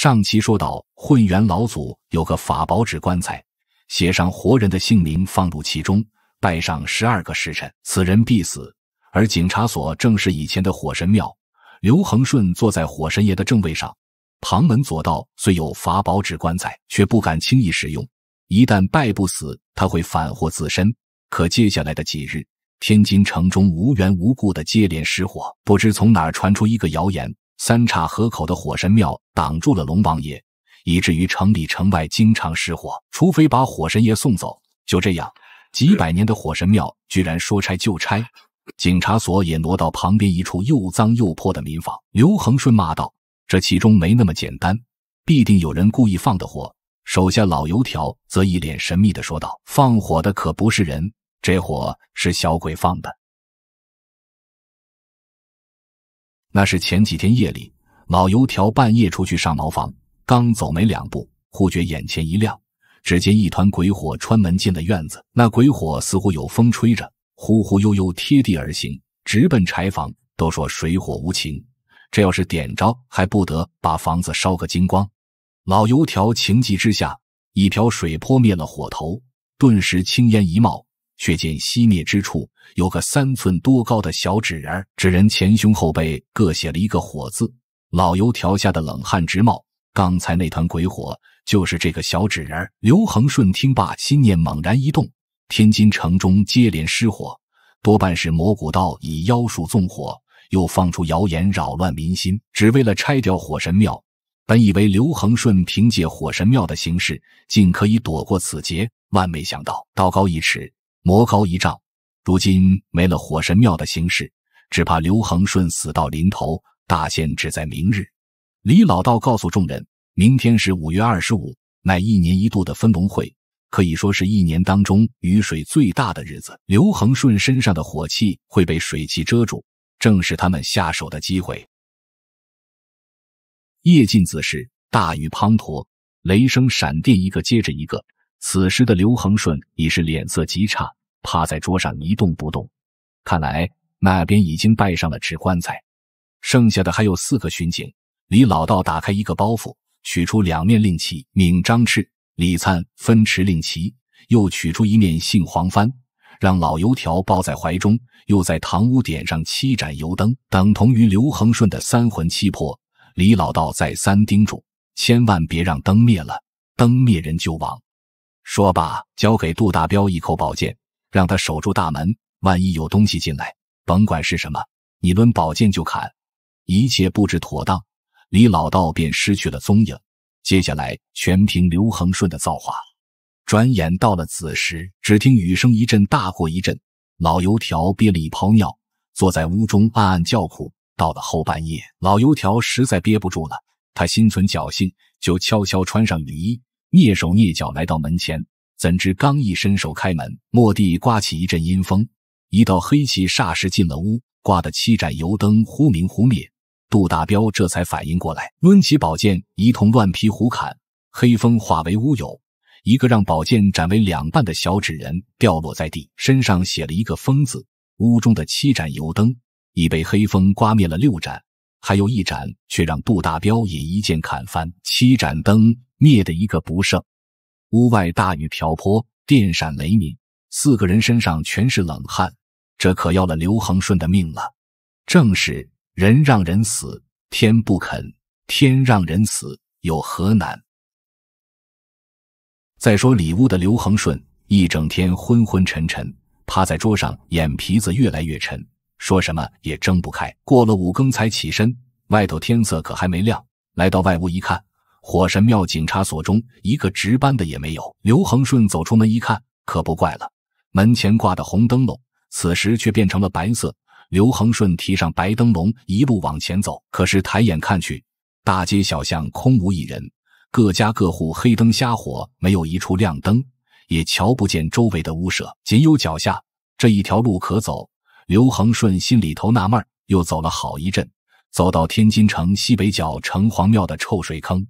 上期说到，混元老祖有个法宝纸棺材，写上活人的姓名放入其中，拜上十二个时辰，此人必死。而警察所正是以前的火神庙，刘恒顺坐在火神爷的正位上。旁门左道虽有法宝纸棺材，却不敢轻易使用，一旦拜不死，他会反活自身。可接下来的几日，天津城中无缘无故的接连失火，不知从哪儿传出一个谣言。三岔河口的火神庙挡住了龙王爷，以至于城里城外经常失火。除非把火神爷送走，就这样，几百年的火神庙居然说拆就拆。警察所也挪到旁边一处又脏又破的民房。刘恒顺骂道：“这其中没那么简单，必定有人故意放的火。”手下老油条则一脸神秘地说道：“放火的可不是人，这火是小鬼放的。”那是前几天夜里，老油条半夜出去上茅房，刚走没两步，忽觉眼前一亮，只见一团鬼火穿门进了院子。那鬼火似乎有风吹着，忽忽悠悠贴地而行，直奔柴房。都说水火无情，这要是点着，还不得把房子烧个精光？老油条情急之下，一瓢水泼灭了火头，顿时青烟一冒。却见熄灭之处有个三寸多高的小纸人，纸人前胸后背各写了一个火字。老油条吓得冷汗直冒。刚才那团鬼火就是这个小纸人。刘恒顺听罢，心念猛然一动：天津城中接连失火，多半是魔古道以妖术纵火，又放出谣言扰乱民心，只为了拆掉火神庙。本以为刘恒顺凭借火神庙的形势，竟可以躲过此劫，万没想到道高一尺。魔高一丈，如今没了火神庙的形式，只怕刘恒顺死到临头，大限只在明日。李老道告诉众人，明天是五月二十五，乃一年一度的分龙会，可以说是一年当中雨水最大的日子。刘恒顺身上的火气会被水气遮住，正是他们下手的机会。夜尽子时，大雨滂沱，雷声闪电一个接着一个。此时的刘恒顺已是脸色极差。趴在桌上一动不动，看来那边已经拜上了纸棺材，剩下的还有四个巡警。李老道打开一个包袱，取出两面令旗，闵张赤、李灿分持令旗，又取出一面杏黄幡，让老油条抱在怀中，又在堂屋点上七盏油灯，等同于刘恒顺的三魂七魄。李老道再三叮嘱：千万别让灯灭了，灯灭人就亡。说罢，交给杜大彪一口宝剑。让他守住大门，万一有东西进来，甭管是什么，你抡宝剑就砍。一切布置妥当，李老道便失去了踪影。接下来全凭刘恒顺的造化。转眼到了子时，只听雨声一阵大过一阵，老油条憋了一泡尿，坐在屋中暗暗叫苦。到了后半夜，老油条实在憋不住了，他心存侥幸，就悄悄穿上雨衣，蹑手蹑脚来到门前。怎知刚一伸手开门，蓦地刮起一阵阴风，一道黑气霎时进了屋，刮得七盏油灯忽明忽灭。杜大彪这才反应过来，抡起宝剑一通乱劈胡砍，黑风化为乌有，一个让宝剑斩为两半的小纸人掉落在地，身上写了一个“疯”字。屋中的七盏油灯已被黑风刮灭了六盏，还有一盏却让杜大彪也一剑砍翻，七盏灯灭的一个不剩。屋外大雨瓢泼，电闪雷鸣，四个人身上全是冷汗，这可要了刘恒顺的命了。正是人让人死，天不肯；天让人死，有何难？再说里屋的刘恒顺，一整天昏昏沉沉，趴在桌上，眼皮子越来越沉，说什么也睁不开。过了五更才起身，外头天色可还没亮。来到外屋一看。火神庙警察所中一个值班的也没有。刘恒顺走出门一看，可不怪了。门前挂的红灯笼，此时却变成了白色。刘恒顺提上白灯笼，一路往前走。可是抬眼看去，大街小巷空无一人，各家各户黑灯瞎火，没有一处亮灯，也瞧不见周围的屋舍，仅有脚下这一条路可走。刘恒顺心里头纳闷又走了好一阵，走到天津城西北角城隍庙的臭水坑。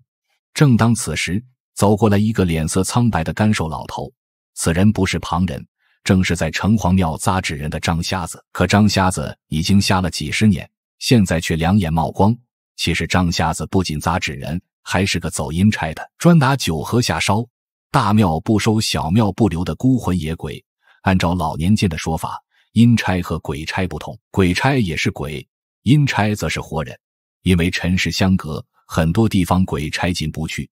正当此时，走过来一个脸色苍白的干瘦老头。此人不是旁人，正是在城隍庙扎纸人的张瞎子。可张瞎子已经瞎了几十年，现在却两眼冒光。其实张瞎子不仅扎纸人，还是个走阴差的，专拿酒喝下烧，大庙不收，小庙不留的孤魂野鬼。按照老年间的说法，阴差和鬼差不同，鬼差也是鬼，阴差则是活人，因为尘世相隔。很多地方鬼差进不去，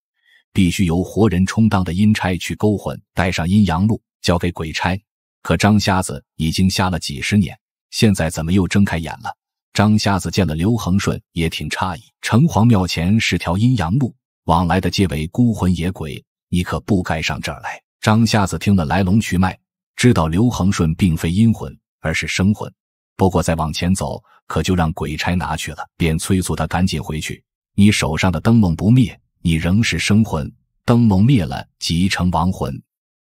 必须由活人充当的阴差去勾魂，带上阴阳路交给鬼差。可张瞎子已经瞎了几十年，现在怎么又睁开眼了？张瞎子见了刘恒顺也挺诧异。城隍庙前是条阴阳路，往来的皆为孤魂野鬼，你可不该上这儿来。张瞎子听了来龙去脉，知道刘恒顺并非阴魂，而是生魂。不过再往前走，可就让鬼差拿去了，便催促他赶紧回去。你手上的灯笼不灭，你仍是生魂；灯笼灭了，即成亡魂。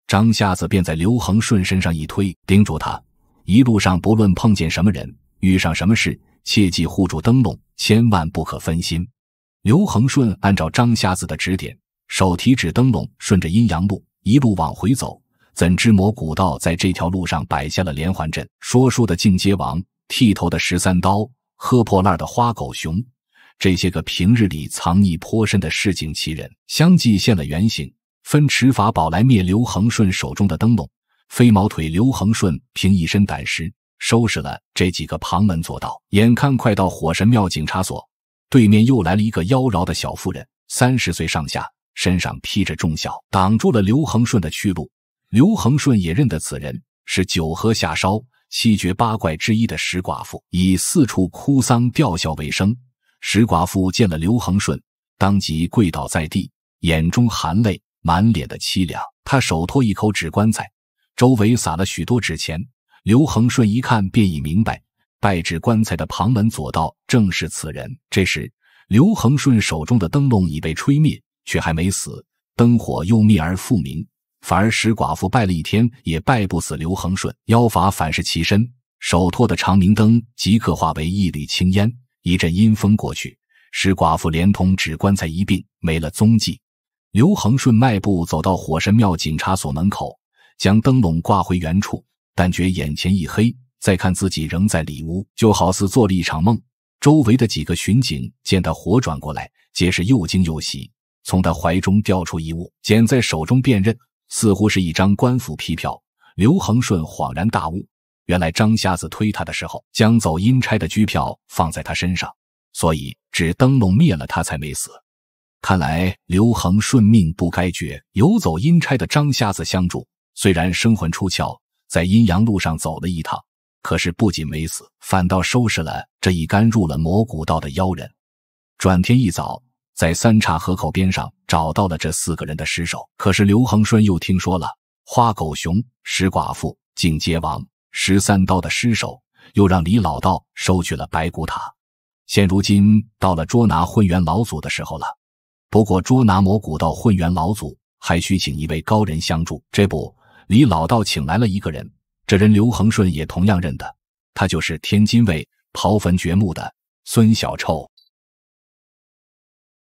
张瞎子便在刘恒顺身上一推，叮嘱他：一路上不论碰见什么人，遇上什么事，切记护住灯笼，千万不可分心。刘恒顺按照张瞎子的指点，手提纸灯笼，顺着阴阳路一路往回走。怎知魔古道在这条路上摆下了连环阵？说书的净阶王，剃头的十三刀，喝破烂的花狗熊。这些个平日里藏匿颇深的市井奇人，相继现了原形，分持法宝来灭刘恒顺手中的灯笼。飞毛腿刘恒顺凭一身胆识，收拾了这几个旁门左道。眼看快到火神庙警察所，对面又来了一个妖娆的小妇人，三十岁上下，身上披着重孝，挡住了刘恒顺的去路。刘恒顺也认得此人，是九河下梢七绝八怪之一的石寡妇，以四处哭丧吊孝为生。石寡妇见了刘恒顺，当即跪倒在地，眼中含泪，满脸的凄凉。他手托一口纸棺材，周围撒了许多纸钱。刘恒顺一看便已明白，拜纸棺材的旁门左道正是此人。这时，刘恒顺手中的灯笼已被吹灭，却还没死。灯火又灭而复明，反而石寡妇拜了一天也拜不死刘恒顺，妖法反噬其身，手托的长明灯即刻化为一缕青烟。一阵阴风过去，石寡妇连同纸棺材一并没了踪迹。刘恒顺迈步走到火神庙警察所门口，将灯笼挂回原处，但觉眼前一黑，再看自己仍在里屋，就好似做了一场梦。周围的几个巡警见他活转过来，皆是又惊又喜。从他怀中掉出一物，捡在手中辨认，似乎是一张官府批票。刘恒顺恍然大悟。原来张瞎子推他的时候，将走阴差的居票放在他身上，所以只灯笼灭了他才没死。看来刘恒顺命不该绝，有走阴差的张瞎子相助，虽然生魂出窍，在阴阳路上走了一趟，可是不仅没死，反倒收拾了这一干入了魔骨道的妖人。转天一早，在三岔河口边上找到了这四个人的尸首。可是刘恒顺又听说了花狗熊、石寡妇、净街王。十三刀的尸首，又让李老道收去了白骨塔。现如今到了捉拿混元老祖的时候了，不过捉拿魔古道混元老祖，还需请一位高人相助。这不，李老道请来了一个人，这人刘恒顺也同样认得，他就是天津卫刨坟掘墓的孙小臭。